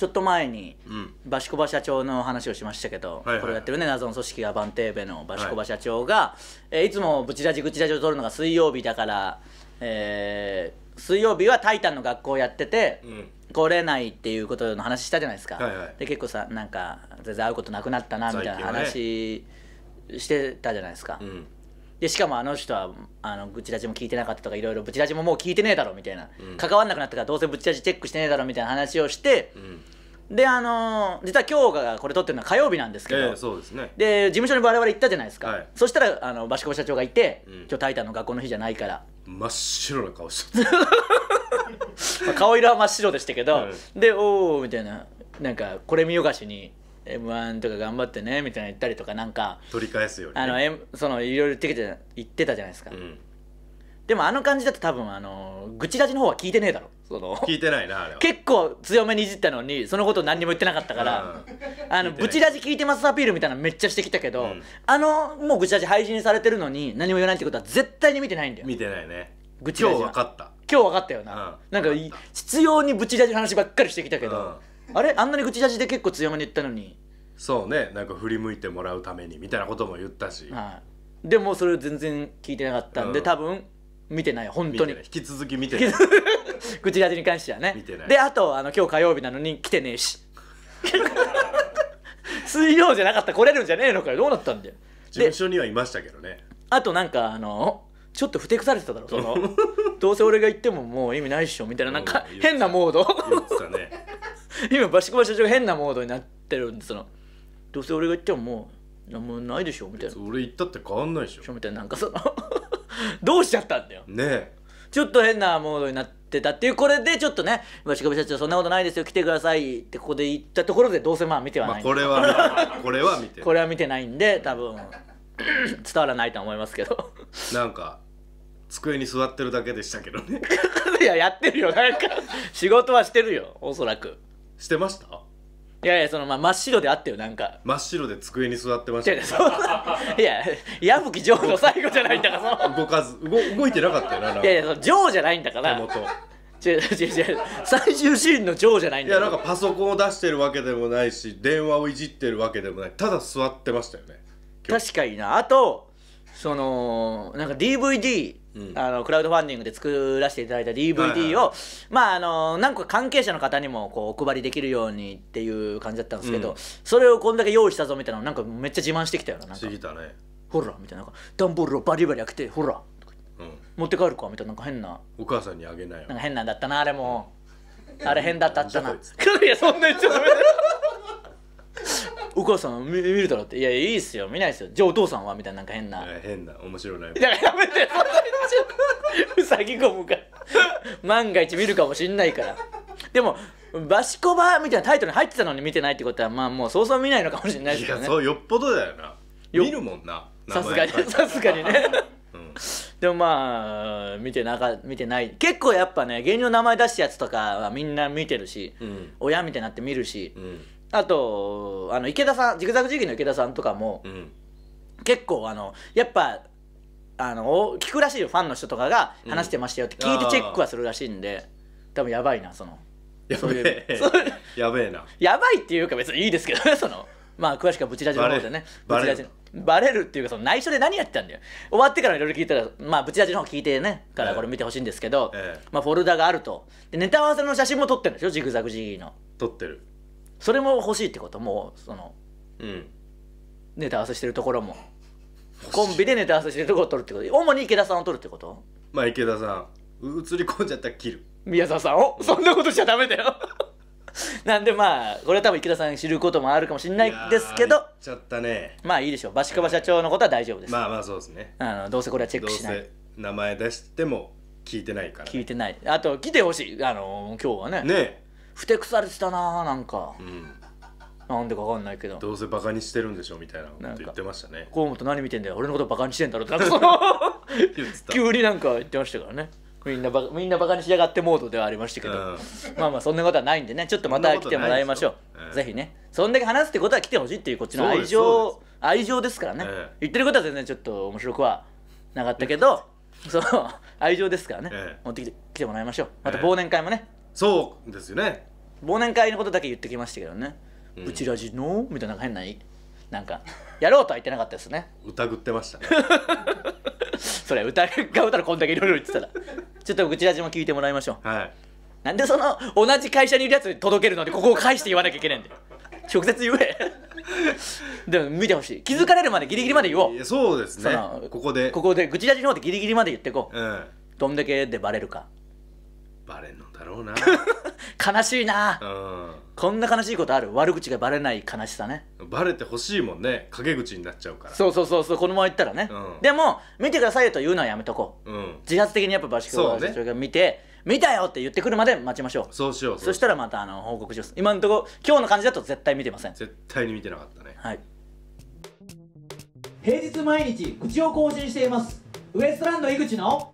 ちょっと前に、バシコバ社長の話をしましたけど、はいはい、これをやってるね謎の組織アバンテーベのバシコバ社長が、はい、えー、いつもブチラジグチラジを撮るのが水曜日だから、えー、水曜日は「タイタン」の学校やってて、うん、来れないっていうことの話したじゃないですか、はいはい、で結構さなんか全然会うことなくなったなみたいな話してたじゃないですか。うんでしかもあの人はあのブチラジも聞いてなかったとかいろいろブチラジももう聞いてねえだろみたいな、うん、関わんなくなったからどうせブチラジチェックしてねえだろみたいな話をして、うん、であのー、実は今日がこれ撮ってるのは火曜日なんですけど、えー、そうですねで事務所に我々行ったじゃないですか、はい、そしたらあのバシコ社長がいて、うん、今日タイタンの学校の日じゃないから真っ白な顔してた 顔色は真っ白でしたけど、はい、でおおみたいななんかこれ見よがしに m 1とか頑張ってねみたいな言ったりとかなんか取り返すように、ね、あの、そのいろいろ言ってた言ってたじゃないですか、うん、でもあの感じだと多分あの愚痴だちの方は聞いてねえだろその聞いてないな結構強めにいじったのにそのこと何にも言ってなかったから、あの愚ちラジ聞いてますアピールみたいなのめっちゃしてきたけど、うん、あのもう愚痴ラジ配信されてるのに何も言わないってことは絶対に見てないんだよ見てないね愚痴今日分かった今日分かったよな、うん、なんか必要に愚ちラジの話ばっかりしてきたけど、あれあんなに口出しで結構強めに言ったのにそうねなんか振り向いてもらうためにみたいなことも言ったし、はい、でもそれ全然聞いてなかったんで、うん多分見てない本当に引き続き見てない 口出しに関してはね見てないであとあの今日火曜日なのに来てねえし 水曜じゃなかった来れるんじゃねえのかよどうなったんだよ事務所にはいましたけどねあとなんかあのちょっとふてくされてただろその どうせ俺が行ってももう意味ないっしょみたいななんか変なモード言ってたね 今バシコバ社長が変なモードになってるんでそのどうせ俺が言ってももう何もないでしょみたいな俺言ったって変わんないでしょみたいななんかその どうしちゃったんだよねえちょっと変なモードになってたっていうこれでちょっとね「バシコバ社長そんなことないですよ来てください」ってここで言ったところでどうせまあ見てはまなあい、これは これは見てこれは見てないんで多分 伝わらないとは思いますけどなんか机に座ってるだけでしたけどねいややってるよなんか仕事はしてるよおそらくしてましたいやいやその、まあ、真っ白であったよなんか真っ白で机に座ってましたいやいや矢吹城の最後じゃないんだから動かず動動いてなかったよなないやいやその城じゃないんだから手元違う違う違う最終シーンの城じゃないんいやなんかパソコンを出してるわけでもないし電話をいじってるわけでもないただ座ってましたよね確かになあとそのなんか DVD、うん、あのクラウドファンディングで作らせていただいた DVD を、はいはい、まああのなんか関係者の方にもこうお配りできるようにっていう感じだったんですけど、うん、それをこんだけ用意したぞみたいななんかめっちゃ自慢してきたよななんか、ね、ほらみたいなダンボールをバリバリ開けてほら、うん、持って帰るかみたいななんか変なお母さんにあげなよなんか変なんだったなあれも、あれ変だったったな いやそんな言っちゃダメだお母さん見見るだろって「いやいいっすよ見ないっすよじゃあお父さんは」みたいななんか変な変な面白いないだからやめてそんなにふさぎ込むから万が一見るかもしんないからでも「バシコバ」みたいなタイトルに入ってたのに見てないってことはまあもうそうそう見ないのかもしれないですけどねそうよっぽどだよなよ見るもんなさすがにさすがにね うん、でもまあ見てなか見てない結構やっぱね芸人の名前出したやつとかはみんな見てるし、うん、親みたいになって見るし、うんあとあの池田さんジグザグジギーの池田さんとかも、うん、結構あのやっぱあの聞くらしいよファンの人とかが話してましたよって聞いてチェックはするらしいんで、うん、多分やばいなそのそういう やべえなやばいっていうか別にいいですけどね そのまあ詳しくはブチラジの方でねバレるバレるっていうかその内緒で何やってたんだよ終わってからいろいろ聞いたらまあブチラジの方聞いてねからこれ見てほしいんですけど、ええ、まあフォルダがあるとでネタ合わせの写真も撮ってるんでしょジグザグジギーの撮ってるそれも欲しいってこともうそのうんネタ合わせしてるところもコンビでネタ合わせしてるところを撮るってこと主に池田さんを撮るってことまあ池田さん映り込んじゃったら切る宮沢さんをそんなことしちゃダメだよ なんでまあこれは多分池田さん知ることもあるかもしれないですけどいやっちゃったねまあいいでしょうバシカバ社長のことは大丈夫です、まあまあそうですねあのどうせこれはチェックしないせ名前出しても聞いてないから聞いてないあと来てほしいあの今日はねねふてくされてたななんか、うん、なんでかわかんないけどどうせバカにしてるんでしょみたいなこと言ってましたね河本何見てんだよ俺のことバカにしてんだろって急になんか言ってましたからねみんなバみんなバカにしやがってモードではありましたけど、うん、まあまあそんなことはないんでねちょっとまた来てもらいましょう、えー、ぜひねそんだけ話すってことは来てほしいっていうこっちの愛情愛情ですからね、えー、言ってることは全然ちょっと面白くはなかったけどそう愛情ですからね、えー、持ってきて来てもらいましょうまた忘年会もね、そうですよね忘年会のことだけ言ってきましたけどね「うん、ちらじの?」みたいな変ないなんかやろうとは言ってなかったですね疑ってました、ね、それ疑うたらこんだけいろいろ言ってたらちょっとうちらじも聞いてもらいましょう、はい、なんでその同じ会社にいるやつに届けるのでここを返して言わなきゃいけないんで直接言え でも見てほしい気づかれるまでギリギリまで言おうそうですねここでここで愚痴らじの方でギリギリまで言ってこう、うん、どんだけでバレるかバレんのだろうな 悲しいな、うこんな悲しいことある悪口がバレない悲しさねバレてほしいもんね陰口になっちゃうからそうそうそうそうこのまま言ったらね、うんでも見てくださいよと言うのはやめとこうう、ん、自発的にやっぱバシクロそうそ社が見て、見たよって言ってくるまで待ちましょうそうしようそしたらまたあの報告します今のところ今日の感じだと絶対見てません絶対に見てなかったねはい平日毎日口を更新していますウエストランド井口の